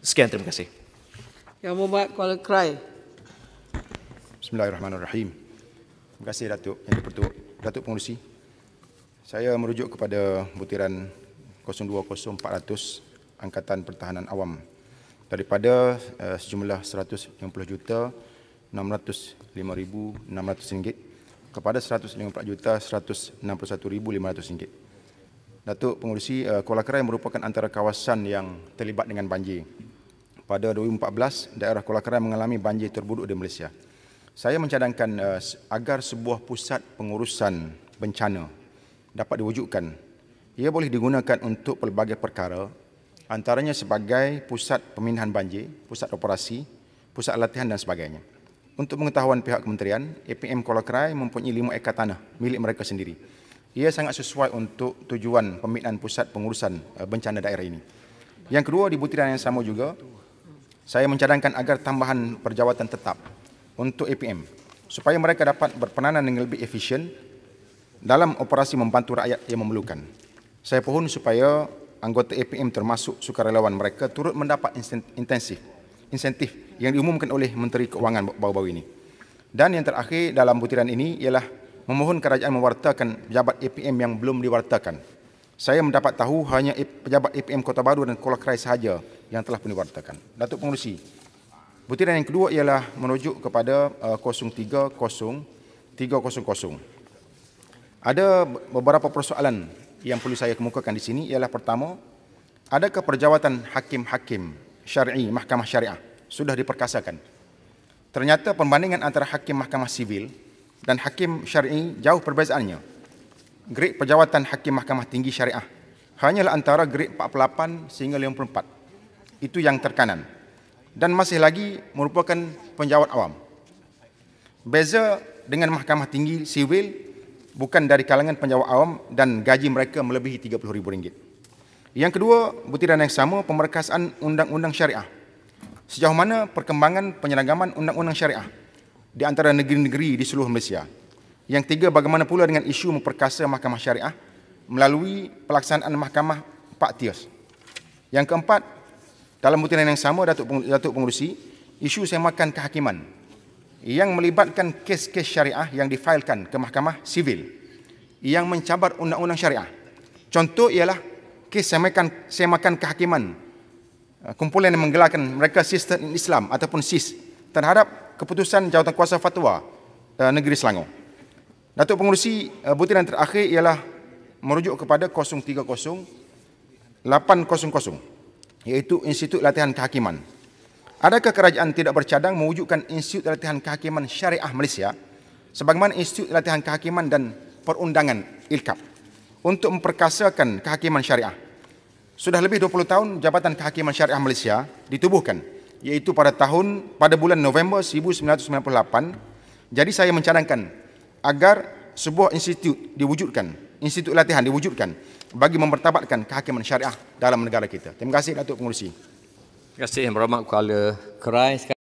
Sekian terima kasih. Yang Muhammad Kuala Krai. Bismillahirrahmanirrahim. Terima kasih Datuk Yang Dipertua, Datuk Pengurusi. Saya merujuk kepada butiran 020400 Angkatan Pertahanan Awam daripada uh, sejumlah 150 juta 605,600 ringgit kepada 154 juta 161,500 ringgit. Datuk Pengurusi uh, eh, Kuala Krai merupakan antara kawasan yang terlibat dengan banjir pada 2014 daerah Kuala Kerai mengalami banjir terburuk di Malaysia. Saya mencadangkan eh, agar sebuah pusat pengurusan bencana dapat diwujudkan. Ia boleh digunakan untuk pelbagai perkara antaranya sebagai pusat pemindahan banjir, pusat operasi, pusat latihan dan sebagainya. Untuk pengetahuan pihak kementerian, APM Kuala Kerai mempunyai lima ekar tanah milik mereka sendiri. Ia sangat sesuai untuk tujuan pembinaan pusat pengurusan eh, bencana daerah ini. Yang kedua di butiran yang sama juga, saya mencadangkan agar tambahan perjawatan tetap untuk APM supaya mereka dapat berpenanan dengan lebih efisien dalam operasi membantu rakyat yang memerlukan. Saya pohon supaya anggota APM termasuk sukarelawan mereka turut mendapat intensif insentif yang diumumkan oleh Menteri Keuangan baru-baru ini. Dan yang terakhir dalam butiran ini ialah memohon kerajaan mewartakan jabat APM yang belum diwartakan. Saya mendapat tahu hanya pejabat APM Kota Baru dan Kuala Krai sahaja yang telah pun diwartakan. Datuk Pengurusi, butiran yang kedua ialah menunjuk kepada 030300. Eh, Ada beberapa persoalan yang perlu saya kemukakan di sini ialah pertama, adakah perjawatan hakim-hakim syar'i mahkamah syariah sudah diperkasakan? Ternyata perbandingan antara hakim mahkamah sivil dan hakim syar'i jauh perbezaannya grade pejawatan Hakim Mahkamah Tinggi Syariah hanyalah antara grade 48 sehingga 54. Itu yang terkanan. Dan masih lagi merupakan penjawat awam. Beza dengan Mahkamah Tinggi Sivil bukan dari kalangan penjawat awam dan gaji mereka melebihi rm ringgit. Yang kedua, butiran yang sama pemerkasaan undang-undang syariah. Sejauh mana perkembangan penyeragaman undang-undang syariah di antara negeri-negeri di seluruh Malaysia. Yang ketiga, bagaimana pula dengan isu memperkasa mahkamah syariah melalui pelaksanaan mahkamah Pak Tios. Yang keempat, dalam butiran yang sama, Datuk, Peng, Datuk Pengurusi, isu semakan kehakiman yang melibatkan kes-kes syariah yang difailkan ke mahkamah sivil yang mencabar undang-undang syariah. Contoh ialah kes semakan, semakan kehakiman eh, kumpulan yang menggelarkan mereka sistem Islam ataupun SIS terhadap keputusan jawatan kuasa fatwa eh, negeri Selangor. Datuk Pengurusi, eh, butiran terakhir ialah merujuk kepada 030-800 iaitu Institut Latihan Kehakiman. Adakah kerajaan tidak bercadang mewujudkan Institut Latihan Kehakiman Syariah Malaysia sebagaimana Institut Latihan Kehakiman dan Perundangan ILKAP untuk memperkasakan kehakiman syariah? Sudah lebih 20 tahun Jabatan Kehakiman Syariah Malaysia ditubuhkan iaitu pada tahun pada bulan November 1998 jadi saya mencadangkan agar sebuah institut diwujudkan, institut latihan diwujudkan bagi mempertabatkan kehakiman syariah dalam negara kita. Terima kasih Datuk Pengurusi. Terima kasih yang berhormat kepala Kerai.